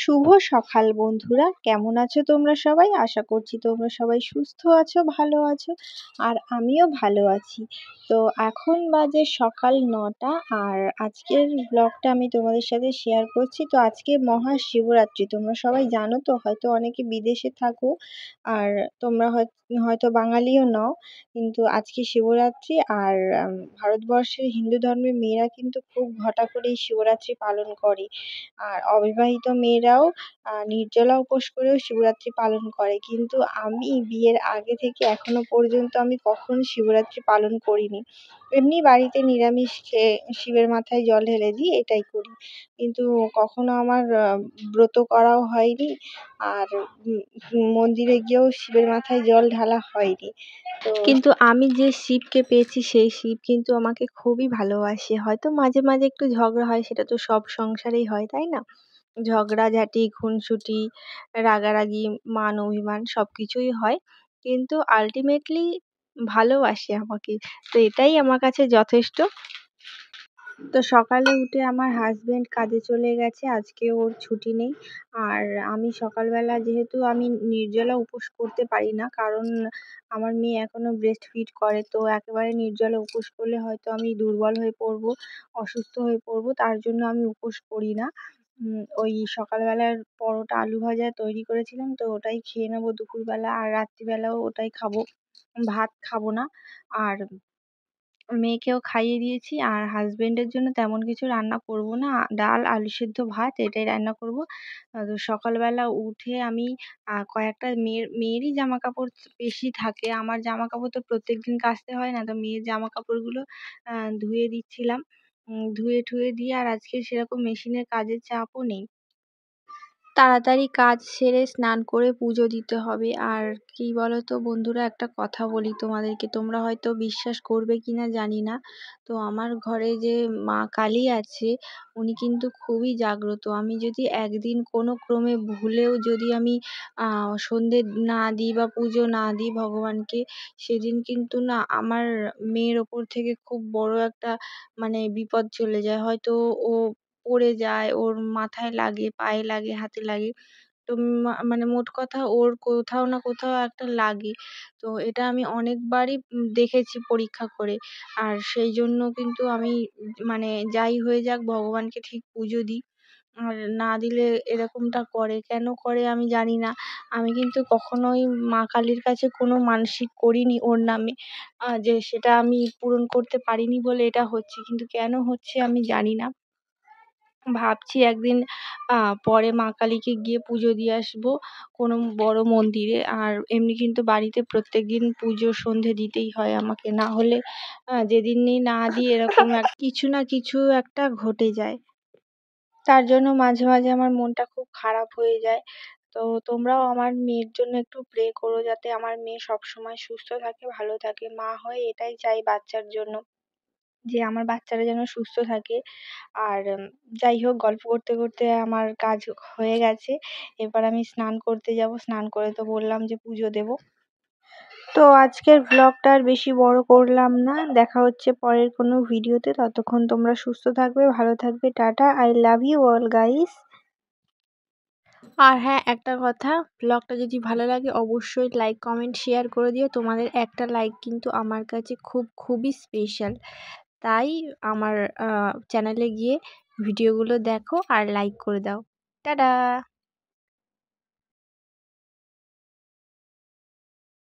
শুভ সকাল বন্ধুরা কেমন আছো তোমরা সবাই আশা করছি তোমরা সবাই সুস্থ আছো ভালো আছো আর আমিও ভালো আছি তো এখন বাজে সকাল নটা আর আজকের ব্লগটা আমি তোমাদের সাথে শেয়ার করছি তো আজকে মহাশিবরাত্রি তোমরা সবাই জানো তো হয়তো অনেকে বিদেশে থাকো আর তোমরা হয়তো বাঙালিও নও কিন্তু আজকে শিবরাত্রি আর ভারতবর্ষের হিন্দু ধর্মের মেয়েরা কিন্তু খুব ঘটা করে এই শিবরাত্রি পালন করে আর অবিবাহিত মেয়ে মেয়েরাও নির্জলা উপোস করেও শিবরাত্রি পালন করে কিন্তু আমি বিয়ের আগে থেকে এখনো পর্যন্ত আমি কখন শিবরাত্রি পালন করিনি এমনি বাড়িতে নিরামিষ খেয়ে শিবের মাথায় জল ঢেলে দিই এটাই করি কিন্তু কখনো আমার ব্রত করাও হয়নি আর মন্দিরে গিয়েও শিবের মাথায় জল ঢালা হয়নি কিন্তু আমি যে শিবকে পেয়েছি সেই শিব কিন্তু আমাকে খুবই ভালোবাসে হয়তো মাঝে মাঝে একটু ঝগড়া হয় সেটা তো সব সংসারেই হয় তাই না ঝগড়াঝাটি খুনসুটি রাগারাগি মান অভিমান সব কিছুই হয় কিন্তু আলটিমেটলি ভালোবাসে আমাকে তো এটাই আমার কাছে যথেষ্ট তো সকালে উঠে আমার হাজব্যান্ড কাজে চলে গেছে আজকে ওর ছুটি নেই আর আমি সকালবেলা যেহেতু আমি নির্জলা উপোস করতে পারি না কারণ আমার মেয়ে এখনও ব্রেস্ট ফিড করে তো একেবারে নির্জলা উপোস করলে হয়তো আমি দুর্বল হয়ে পড়বো অসুস্থ হয়ে পড়বো তার জন্য আমি উপোস করি না উম ওই সকালবেলার পরোটা আলু ভাজা তৈরি করেছিলাম তো ওটাই খেয়ে নেবো দুপুরবেলা আর রাত্রিবেলাও ওটাই খাবো ভাত খাবো না আর মেয়েকেও খাইয়ে দিয়েছি আর হাজবেন্ডের জন্য তেমন কিছু রান্না করব না ডাল আলু সেদ্ধ ভাত এটাই রান্না করব তো সকালবেলা উঠে আমি কয়েকটা মেয়ের মেয়েরই জামা কাপড় বেশি থাকে আমার জামা কাপড় তো প্রত্যেক দিন কাচতে হয় না তো মেয়ের জামা কাপড়গুলো ধুয়ে দিচ্ছিলাম ধুয়ে ঠুয়ে দিয়ে আর আজকে সেরকম মেশিনের কাজের চাপও নেই তাড়াতাড়ি কাজ সেরে স্নান করে পুজো দিতে হবে আর কি বলো তো বন্ধুরা একটা কথা বলি তোমাদেরকে তোমরা হয়তো বিশ্বাস করবে কি না জানি না তো আমার ঘরে যে মা কালী আছে উনি কিন্তু খুবই জাগ্রত আমি যদি একদিন কোনো ক্রমে ভুলেও যদি আমি সন্ধে না দিই বা পুজো না দিই ভগবানকে সেদিন কিন্তু না আমার মেয়ের ওপর থেকে খুব বড় একটা মানে বিপদ চলে যায় হয়তো ও পড়ে যায় ওর মাথায় লাগে পায়ে লাগে হাতে লাগে তো মানে মোট কথা ওর কোথাও না কোথাও একটা লাগে তো এটা আমি অনেকবারই দেখেছি পরীক্ষা করে আর সেই জন্য কিন্তু আমি মানে যাই হয়ে যাক ভগবানকে ঠিক পুজো দিই আর না দিলে এরকমটা করে কেন করে আমি জানি না আমি কিন্তু কখনোই মা কালীর কাছে কোনো মানসিক করিনি ওর নামে যে সেটা আমি পূরণ করতে পারিনি বলে এটা হচ্ছে কিন্তু কেন হচ্ছে আমি জানি না ভাবছি একদিন পরে মা কালীকে গিয়ে পুজো দিয়ে আসবো কোনো বড়ো মন্দিরে আর এমনি কিন্তু বাড়িতে প্রত্যেক দিন পুজো সন্ধে দিতেই হয় আমাকে না হলে যেদিনই না দিই এরকম এক কিছু না কিছু একটা ঘটে যায় তার জন্য মাঝে মাঝে আমার মনটা খুব খারাপ হয়ে যায় তো তোমরাও আমার মেয়ের জন্য একটু প্রে করো যাতে আমার মেয়ে সবসময় সুস্থ থাকে ভালো থাকে মা হয়ে এটাই চাই বাচ্চার জন্য যে আমার বাচ্চারা যেন সুস্থ থাকে আর যাই হোক গল্প করতে করতে আমার কাজ হয়ে গেছে এবার আমি স্নান করতে যাব স্নান করে তো বললাম যে পুজো দেব তো আজকের ব্লগটা আর বেশি বড় করলাম না দেখা হচ্ছে পরের কোনো ভিডিওতে ততক্ষণ তোমরা সুস্থ থাকবে ভালো থাকবে tata I love you all guys আর হ্যাঁ একটা কথা ব্লগটা যদি ভালো লাগে অবশ্যই লাইক কমেন্ট শেয়ার করে দিও তোমাদের একটা লাইক কিন্তু আমার কাছে খুব খুবই স্পেশাল তাই আমার চ্যানেলে গিয়ে ভিডিওগুলো দেখো আর লাইক করে দাও টাটা